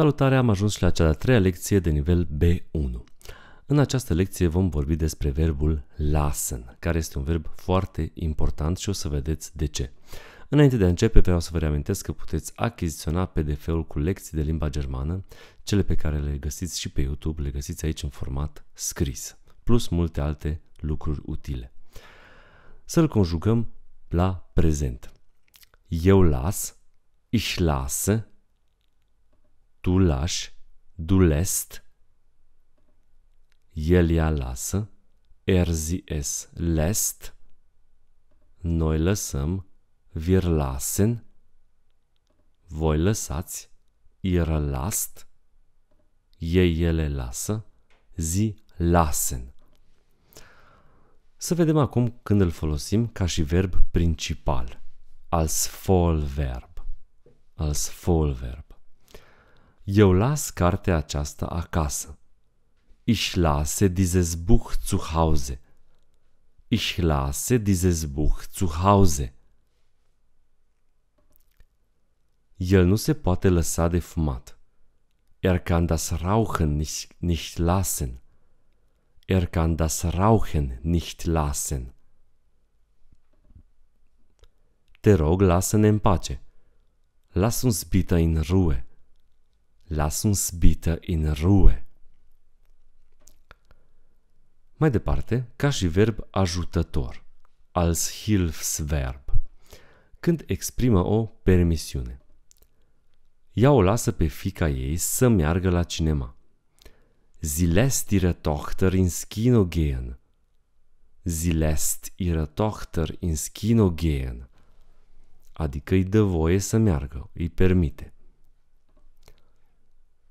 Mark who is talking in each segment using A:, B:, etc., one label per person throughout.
A: Salutare, am ajuns și la cea de-a treia lecție de nivel B1. În această lecție vom vorbi despre verbul lassen, care este un verb foarte important și o să vedeți de ce. Înainte de a începe, vreau să vă reamintesc că puteți achiziționa PDF-ul cu lecții de limba germană, cele pe care le găsiți și pe YouTube, le găsiți aici în format scris, plus multe alte lucruri utile. Să-l conjugăm la prezent. Eu las, ich lasse, tu lași, dulest, el ea lasă, erzi es lest, noi lăsăm, wir lassen, voi lăsați, ihr last, ei ele lasă, zi lassen. Să vedem acum când îl folosim ca și verb principal. Als verb, Als verb eu las cartea aceasta acasă. Ich lasse dieses Buch zu Hause. Ich lasse dieses Buch zu Hause. El nu se poate lăsa de fumat. Er kann das Rauchen nicht, nicht lassen. Er kann das Rauchen nicht lassen. Te rog, lasă-ne în pace. Lass uns bitte in Ruhe. Lass uns bitte în Ruhe. Mai departe, ca și verb ajutător, als Hilfsverb, când exprimă o permisiune. Ea o lasă pe fica ei să meargă la cinema. Sie lässt ihre Tochter ins Kino gehen. Sie lässt ihre Tochter ins Kino gehen. Adică îi dă voie să meargă, îi permite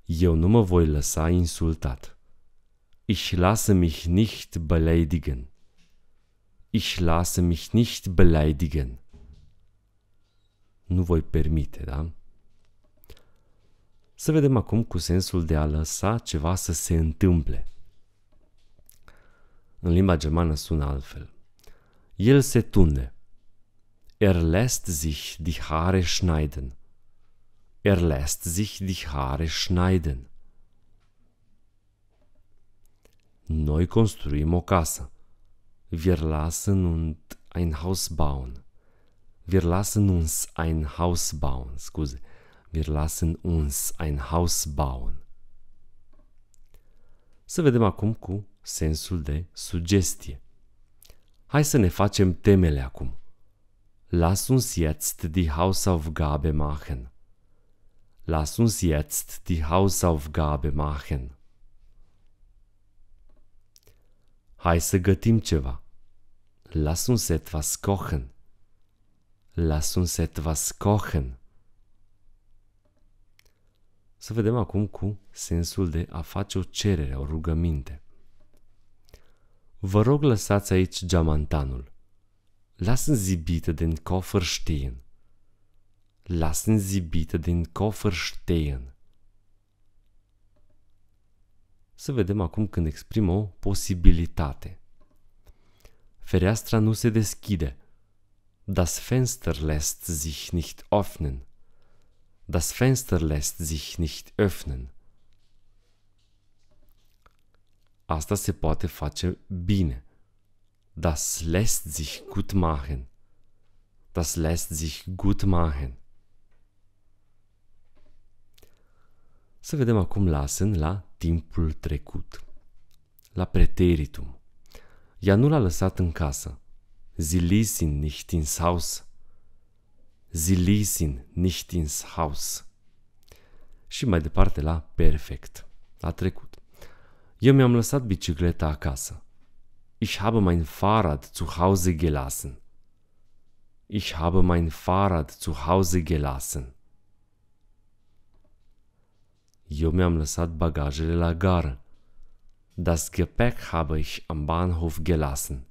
A: eu nu mă voi lăsa insultat. Ich lasse mich nicht beleidigen. Ich lasse mich nicht beleidigen. Nu voi permite, da? Să vedem acum cu sensul de a lăsa ceva să se întâmple. În limba germană sună altfel. El se tunde. Er lässt sich die Haare schneiden. er lässt sich die Haare schneiden. Neu construim casa. Wir lassen und ein Haus bauen. Wir lassen uns ein Haus bauen. Excuse. Wir lassen uns ein Haus bauen. Să vedem acum cu sensul de sugestie. Hai să ne facem temele acum. Lass uns jetzt die Hausaufgabe machen. Lass uns jetzt die Hausaufgabe machen. Hai să gătim ceva. Lass uns etwas kochen. Lass uns etwas kochen. Să vedem acum cu sensul de a face o cerere, o rugăminte. Vă rog lăsați aici geamantanul. Lassen Sie bitte den Koffer stehen. Lassen Sie bitte den Koffer stehen. Să vedem acum când exprimă o posibilitate. Fereastra nu se deschide. Das Fenster lässt sich nicht öffnen. Das Fenster lässt sich nicht öffnen. Asta se poate face bine. Das lässt sich gut machen. Das lässt sich gut machen. Să vedem acum Lassen la timpul trecut, la preteritum. Ea nu l-a lăsat în casă. Zilisin nicht ins Haus. Zilisin nicht ins Haus. Și mai departe la perfect, la trecut. Eu mi-am lăsat bicicleta acasă. Ich habe mein Fahrrad zu Hause gelassen. Ich habe mein Fahrrad zu Hause gelassen. Eu mi-am lăsat bagajele la Gare. Das Gepäck habe ich am Bahnhof gelassen.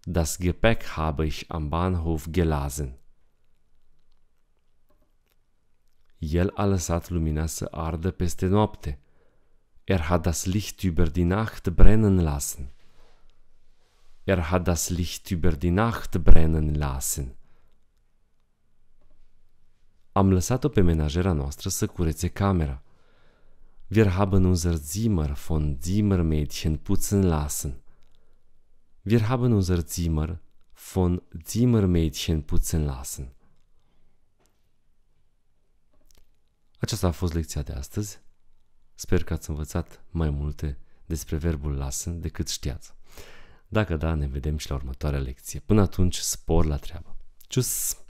A: Das Gepäck habe ich am Bahnhof gelassen. El a lăsat lumina să ardă peste noapte. Er hat das Licht über die Nacht brennen lassen. Er hat das Licht über die Nacht brennen lassen. Am lăsat-o pe menajera noastră să curețe camera. Wir haben unser Zimmer von Zimmermädchen putzen lassen. Wir haben unser Zimmer von Zimmermädchen putzen lassen. Aceasta a fost lecția de astăzi. Sper că ați învățat mai multe despre verbul lassen decât știați. Dacă da, ne vedem și la următoarea lecție. Până atunci, spor la treabă. Tschüss!